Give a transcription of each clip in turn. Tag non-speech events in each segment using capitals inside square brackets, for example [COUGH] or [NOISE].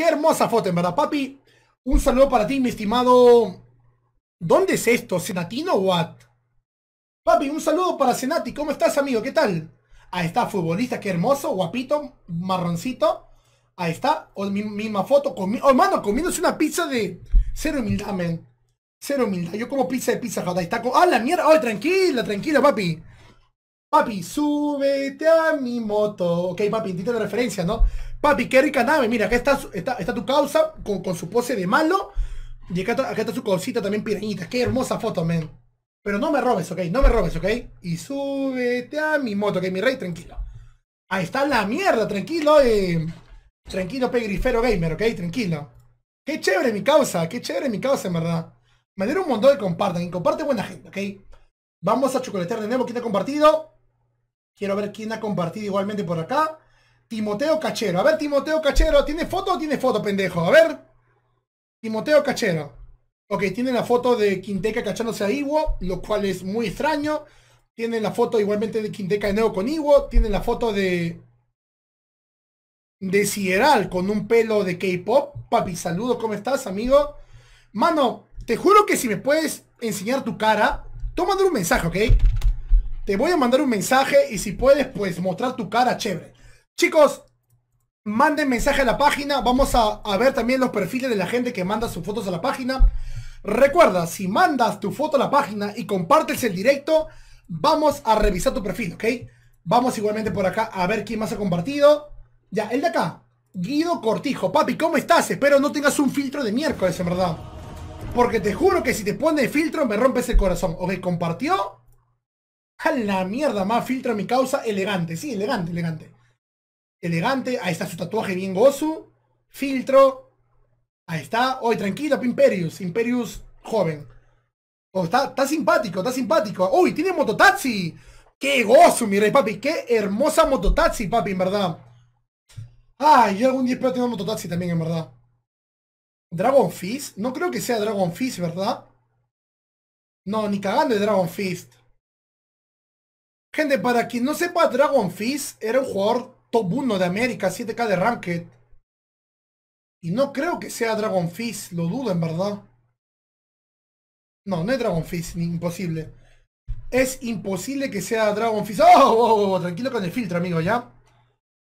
Qué hermosa foto, en verdad, papi. Un saludo para ti, mi estimado. ¿Dónde es esto? ¿Senatino o what? Papi, un saludo para Senati. ¿Cómo estás, amigo? ¿Qué tal? Ahí está, futbolista, qué hermoso, guapito, marroncito. Ahí está, mi, misma foto. Comi oh, mano, comiéndose una pizza de cero humildad, men. Cero humildad. Yo como pizza de pizza, joda está. Con... ¡Ah, la mierda! ¡Ay, tranquila, tranquila, papi! Papi, súbete a mi moto. Ok, papi, entiendo la referencia, ¿no? Papi, qué rica nave. Mira, acá está, está, tu causa con, su pose de malo. Y acá, está su cosita también pirañita. Qué hermosa foto, men. Pero no me robes, ¿ok? No me robes, ¿ok? Y súbete a mi moto, ¿ok? Mi rey, tranquilo. Ahí está la mierda, tranquilo. Eh. Tranquilo, pegrifero gamer, ¿ok? Tranquilo. Qué chévere mi causa, qué chévere mi causa, en verdad. Me dieron un montón de compartan y comparte buena gente, ¿ok? Vamos a chocolatear de nuevo quién ha compartido. Quiero ver quién ha compartido igualmente por acá. Timoteo Cachero. A ver, Timoteo Cachero, ¿tiene foto o tiene foto, pendejo? A ver. Timoteo Cachero. Ok, tiene la foto de Quinteca cachándose a Iwo, lo cual es muy extraño. Tiene la foto igualmente de Quinteca de nuevo con Iwo. Tiene la foto de. De Sideral con un pelo de K-pop. Papi, saludo, ¿cómo estás, amigo? Mano, te juro que si me puedes enseñar tu cara, tú un mensaje, ¿ok? Te voy a mandar un mensaje y si puedes, pues mostrar tu cara, chévere. Chicos, manden mensaje a la página. Vamos a, ver también los perfiles de la gente que manda sus fotos a la página. Recuerda, si mandas tu foto a la página y compartes el directo, vamos a revisar tu perfil, ¿ok? Vamos igualmente por acá a ver quién más ha compartido. Ya, el de acá. Guido Cortijo. Papi, ¿cómo estás? Espero no tengas un filtro de miércoles, en verdad. Porque te juro que si te pone filtro me rompes el corazón. Ok, compartió. A la mierda, más filtro a mi causa. Elegante, sí, elegante, elegante elegante. Ahí está su tatuaje bien gozo. Filtro. Ahí está. Hoy tranquilo, Imperius. Imperius joven. Oh, está, está simpático, está simpático. Uy, tiene mototaxi. Qué gozo, mi papi. Qué hermosa mototaxi, papi, en verdad. Ay, yo algún día espero tener mototaxi también, en verdad. Dragon Fist. No creo que sea Dragon Fist, ¿verdad? No, ni cagando de Dragon Fist. Gente, para quien no sepa, Dragon Fist era un jugador top 1 de América, 7K de Ranked. Y no creo que sea Dragon Fist, lo dudo en verdad. No, no es Dragon Fist, ni imposible. Es imposible que sea Dragon Fist. ¡Oh! oh, oh, oh! tranquilo con el filtro, amigo, ¿ya?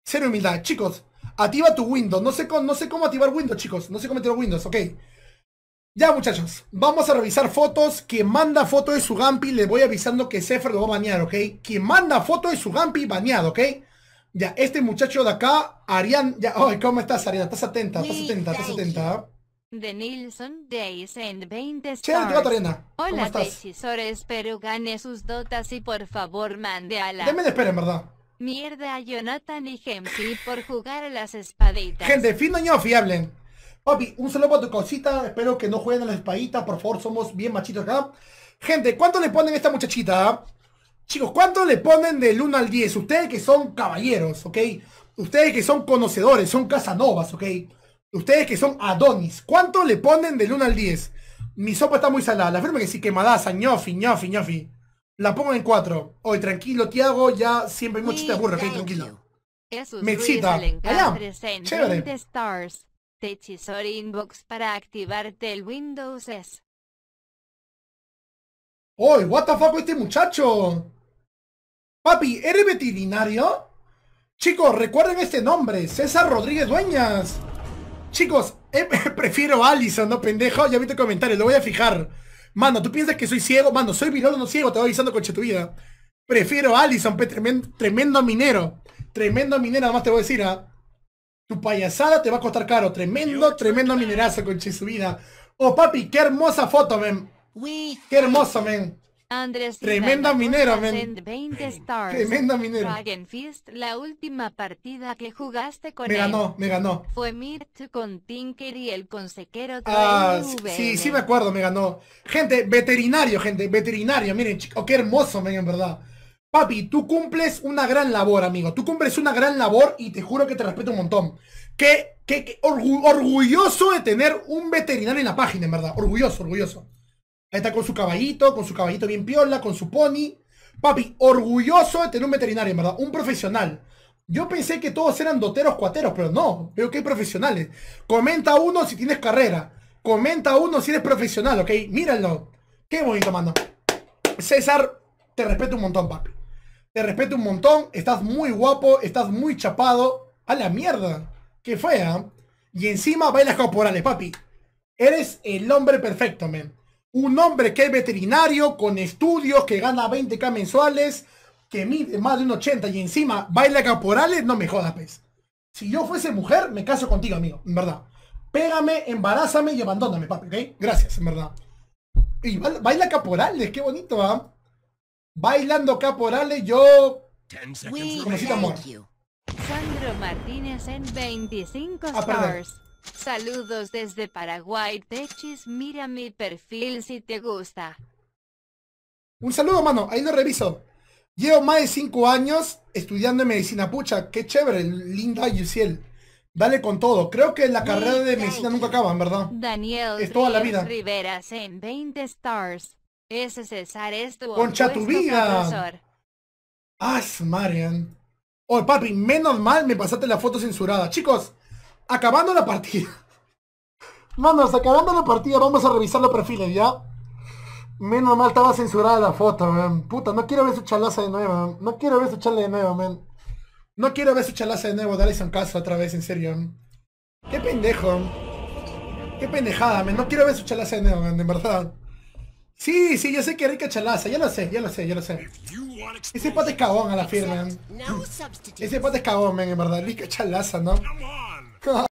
Cero humildad. Chicos, activa tu Windows. No sé, no sé cómo activar Windows, chicos. No sé cómo activar Windows, ok. Ya, muchachos. Vamos a revisar fotos. Quien manda foto de su Gampi, le voy avisando que Sefer lo va a banear, ¿ok? Quien manda foto de su Gampi, baneado, ¿ok? Ya, este muchacho de acá, Arián, ya, ay, ¿cómo estás, Arián? Estás atenta, estás atenta, estás atenta. De Nilsson Days and 20 Che, Hola, decisores, Espero gane sus dotas y por favor mande a la... Deme de espera, en verdad. Mierda a Jonathan y Gemsi por jugar a las espaditas. Gente, fin de año fiable. Papi, un saludo para tu cosita. Espero que no jueguen a las espaditas. Por favor, somos bien machitos acá. Gente, ¿cuánto le ponen a esta muchachita? Chicos, ¿cuánto le ponen del 1 al 10? Ustedes que son caballeros, ¿ok? Ustedes que son conocedores, son casanovas, ¿ok? Ustedes que son adonis, ¿cuánto le ponen del 1 al 10? Mi sopa está muy salada, la firma que sí, quemadaza, ñofi, ñofi, ñofi. La pongo en 4. Oye, tranquilo, Tiago, ya siempre hay te aburre, ¿ok? Tranquilo. Me excita. Chévere. Stars. Inbox para activarte el Windows S. ¡Oy! ¿What the fuck este muchacho? Papi, ¿eres veterinario? Chicos, recuerden este nombre, César Rodríguez Dueñas. Chicos, eh, [LAUGHS] prefiero Alison, ¿no, pendejo? Ya vi tu comentario, lo voy a fijar. Mano, ¿tú piensas que soy ciego? Mano, soy virolo, no ciego, te voy avisando coche tu vida. Prefiero Allison, tremendo, minero. Tremendo minero, además te voy a decir, ¿ah? Tu payasada te va a costar caro. Tremendo, tremendo minerazo, coche su vida. Oh, papi, qué hermosa foto, men. Qué hermoso, men. Tremenda minera, Tremenda minera. la última partida que jugaste con me ganó, me ganó. Fue Mirt con Tinker y el consequero Ah, sí, sí me acuerdo, me ganó. Gente, veterinario, gente, veterinario. Miren, chico, qué hermoso, men, en verdad. Papi, tú cumples una gran labor, amigo. Tú cumples una gran labor y te juro que te respeto un montón. Que, que, orgulloso de tener un veterinario en la página, en verdad. Orgulloso, orgulloso. Ahí está con su caballito, con su caballito bien piola, con su pony. Papi, orgulloso de tener un veterinario, en verdad, un profesional. Yo pensé que todos eran doteros cuateros, pero no, veo que hay profesionales. Comenta uno si tienes carrera. Comenta uno si eres profesional, ¿ok? Míralo. Qué bonito, mano. César, te respeto un montón, papi. Te respeto un montón. Estás muy guapo, estás muy chapado. A la mierda. Qué fea. ¿eh? Y encima bailas corporales, papi. Eres el hombre perfecto, men. Un hombre que es veterinario, con estudios, que gana 20k mensuales, que mide más de un 80 y encima baila caporales, no me jodas, pez. Pues. Si yo fuese mujer, me caso contigo, amigo, en verdad. Pégame, embarázame y abandóname, papi, ¿ok? Gracias, en verdad. Y baila caporales, qué bonito, ¿ah? Bailando caporales, yo si amor. Sandro Martínez en 25 ah, stars. Saludos desde Paraguay Techis, mira mi perfil si te gusta. Un saludo, mano, ahí lo reviso. Llevo más de 5 años estudiando medicina, pucha, qué chévere, linda Yusiel. Dale con todo. Creo que la carrera de medicina nunca acaba, verdad. Daniel es toda la vida. en 20 stars. Ese César es tu Concha tu vida. Ah, Marian. Oh, papi, menos mal me pasaste la foto censurada. Chicos, acabando la partida. Manos, acabando la partida, vamos a revisar los perfiles, ¿ya? Menos mal estaba censurada la foto, man. Puta, no quiero ver su chalaza de nuevo, man. No quiero ver su chalaza de nuevo, man. No quiero ver su chalaza de nuevo, Dale son caso otra vez, en serio. Qué pendejo. Qué pendejada, man. No quiero ver su chalaza de nuevo, man, en verdad. Sí, sí, yo sé que rica chalaza, ya lo sé, ya lo sé, ya lo sé. Ese pote es cagón a la firma. Ese pote es cagón, man, en verdad. Rica chalaza, ¿no? God.